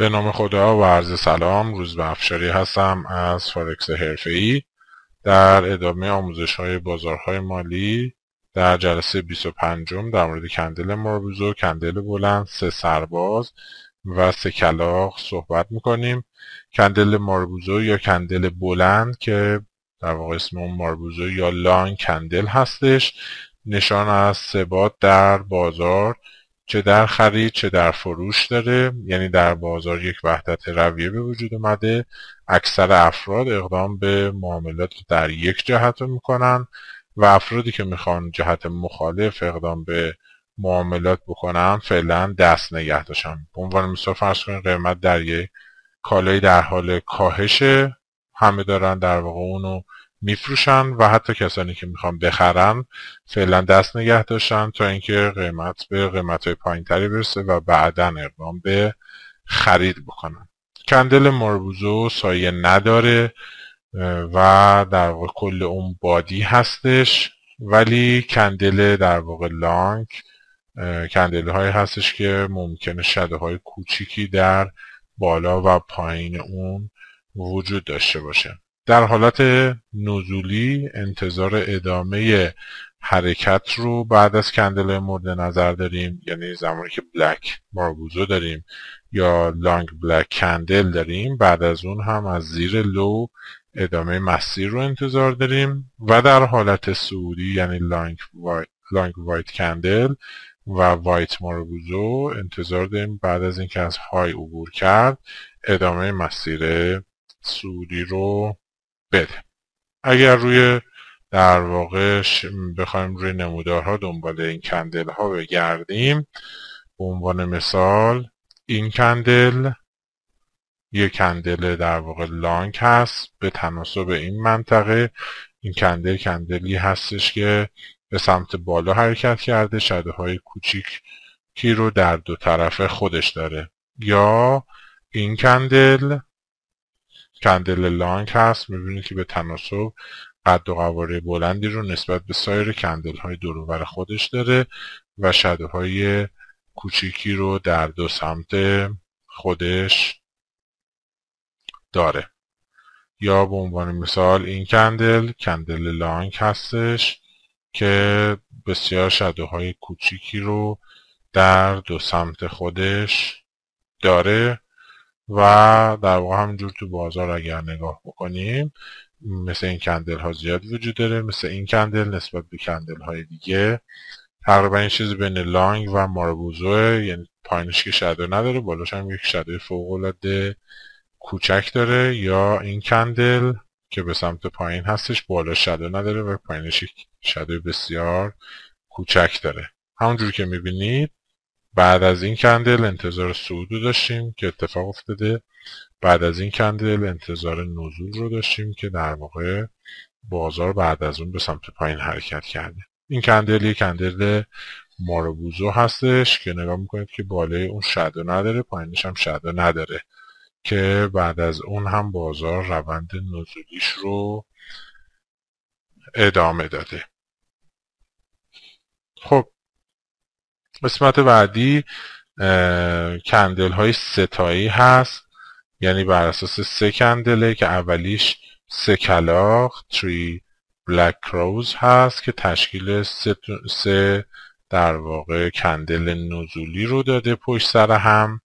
به نام خدا و عرض سلام روز به افشاری هستم از فارکس ای در ادامه آموزش های بازارهای مالی در جلسه 25 در مورد کندل ماربوزو کندل بلند سه سرباز و سه کلاق صحبت میکنیم کندل ماربوزو یا کندل بلند که در واقع اسم اون ماربوزو یا لان کندل هستش نشان از ثبات در بازار چه در خرید چه در فروش داره یعنی در بازار یک وحدت رویه به وجود اومده اکثر افراد اقدام به معاملات در یک جهت رو میکنن و افرادی که میخوان جهت مخالف اقدام به معاملات بکنن فعلا دست نگه داشتن به عنوان مثال فرض کنید قیمت در یک کالای در حال کاهش همه دارن در واقع اونو میفروشن و حتی کسانی که میخوان بخرن فعلا دست نگه داشتن تا اینکه قیمت به قیمت های پایین تری برسه و بعدا اقدام به خرید بکنن کندل مربوزو سایه نداره و در واقع کل اون بادی هستش ولی کندل در واقع لانک کندل های هستش که ممکنه شده های کوچیکی در بالا و پایین اون وجود داشته باشه در حالت نزولی انتظار ادامه حرکت رو بعد از کندل مورد نظر داریم یعنی زمانی که بلک مارگوزو داریم یا لانگ بلک کندل داریم بعد از اون هم از زیر لو ادامه مسیر رو انتظار داریم و در حالت سعودی یعنی لانگ وایت, لانگ وایت کندل و وایت مارگوزو انتظار داریم بعد از اینکه از های عبور کرد ادامه مسیر سعودی رو بده اگر روی در واقع بخوایم روی نمودارها دنبال این کندل ها بگردیم به عنوان مثال این کندل یک کندل در واقع لانگ هست به تناسب این منطقه این کندل کندلی هستش که به سمت بالا حرکت کرده شده های کوچیک کی رو در دو طرف خودش داره یا این کندل کندل لانگ هست میبینید که به تناسب قد و قواره بلندی رو نسبت به سایر کندل های دروبر خودش داره و شده های کوچیکی رو در دو سمت خودش داره یا به عنوان مثال این کندل کندل لانگ هستش که بسیار شده های کوچیکی رو در دو سمت خودش داره و در واقع همینجور تو بازار اگر نگاه بکنیم مثل این کندل ها زیاد وجود داره مثل این کندل نسبت به کندل های دیگه تقریبا این چیز بین لانگ و ماربوزوه یعنی پایینش که شده نداره بالاش هم یک شده فوق العاده کوچک داره یا این کندل که به سمت پایین هستش بالا شده نداره و پایینش شده بسیار کوچک داره همونجور که میبینید بعد از این کندل انتظار صعود رو داشتیم که اتفاق افتاده بعد از این کندل انتظار نزول رو داشتیم که در واقع بازار بعد از اون به سمت پایین حرکت کرده این کندل یک کندل ماربوزو هستش که نگاه میکنید که بالای اون شده نداره پایینش هم شده نداره که بعد از اون هم بازار روند نزولیش رو ادامه داده خب قسمت بعدی کندل های ستایی هست یعنی بر اساس سه کندله که اولیش سه کلاق تری بلک کروز هست که تشکیل سه, در واقع کندل نزولی رو داده پشت سر هم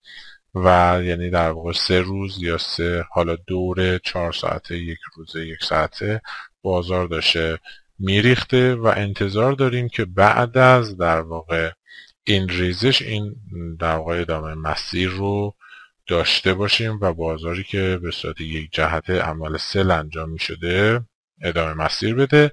و یعنی در واقع سه روز یا سه حالا دور چهار ساعته یک روزه یک ساعته بازار داشته میریخته و انتظار داریم که بعد از در واقع این ریزش این در واقع ادامه مسیر رو داشته باشیم و بازاری که به صورت یک جهت عمل سل انجام می شده ادامه مسیر بده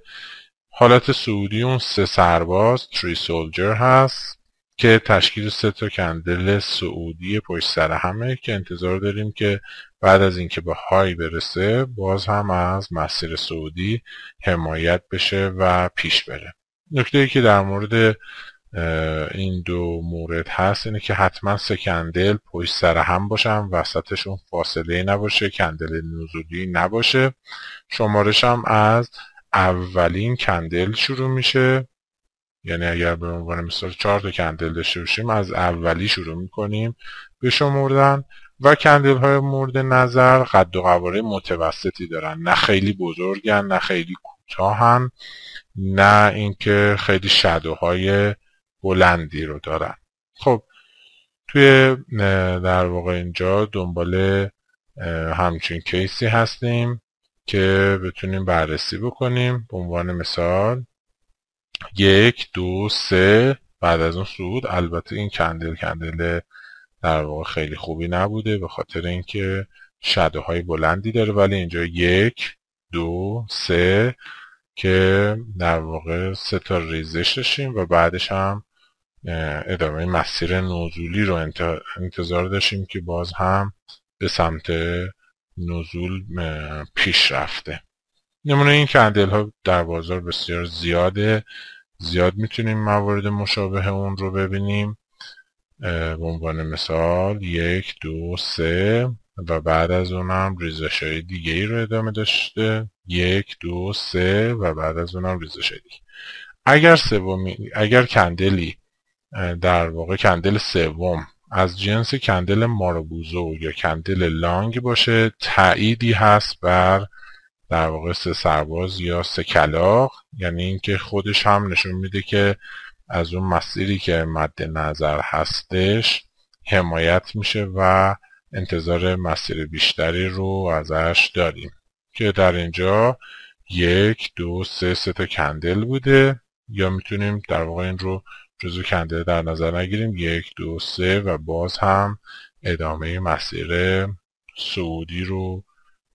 حالت سعودی اون سه سرباز تری سولجر هست که تشکیل سه تا کندل سعودی پشت سر همه که انتظار داریم که بعد از اینکه به های برسه باز هم از مسیر سعودی حمایت بشه و پیش بره نکته ای که در مورد این دو مورد هست اینه که حتما سه کندل پشت سر هم باشن وسطشون فاصله نباشه کندل نزولی نباشه شمارش هم از اولین کندل شروع میشه یعنی اگر به عنوان مثال چهار تا کندل داشته باشیم از اولی شروع میکنیم به شمردن و کندل های مورد نظر قد و قواره متوسطی دارن نه خیلی بزرگن نه خیلی کوتاهن نه اینکه خیلی شدوهای بلندی رو دارن خب توی در واقع اینجا دنبال همچین کیسی هستیم که بتونیم بررسی بکنیم به عنوان مثال یک دو سه بعد از اون سود البته این کندل کندل در واقع خیلی خوبی نبوده به خاطر اینکه شده های بلندی داره ولی اینجا یک دو سه که در واقع سه تا ریزش و بعدش هم ادامه مسیر نزولی رو انتظار داشتیم که باز هم به سمت نزول پیش رفته نمونه این کندل ها در بازار بسیار زیاده زیاد میتونیم موارد مشابه اون رو ببینیم به عنوان مثال یک دو سه و بعد از اونم ریزش های دیگه ای رو ادامه داشته یک دو سه و بعد از اونم ریزش های دیگه اگر, اگر کندلی در واقع کندل سوم از جنس کندل ماربوزو یا کندل لانگ باشه تعییدی هست بر در واقع سه سرباز یا سه کلاق یعنی اینکه خودش هم نشون میده که از اون مسیری که مد نظر هستش حمایت میشه و انتظار مسیر بیشتری رو ازش داریم که در اینجا یک دو سه سه کندل بوده یا میتونیم در واقع این رو جزو کندل در نظر نگیریم یک دو سه و باز هم ادامه مسیر سعودی رو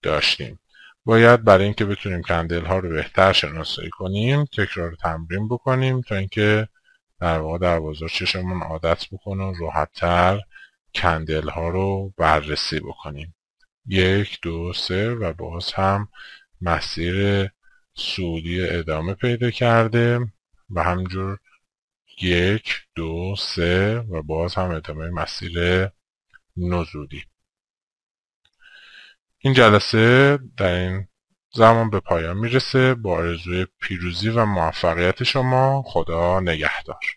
داشتیم باید برای اینکه بتونیم کندل ها رو بهتر شناسایی کنیم تکرار تمرین بکنیم تا اینکه در واقع در بازار چشمون عادت بکنه و راحتتر کندل ها رو بررسی بکنیم یک دو سه و باز هم مسیر سعودی ادامه پیدا کرده و همجور یک دو سه و باز هم ادامه مسیر نزولی این جلسه در این زمان به پایان میرسه با آرزوی پیروزی و موفقیت شما خدا نگهدار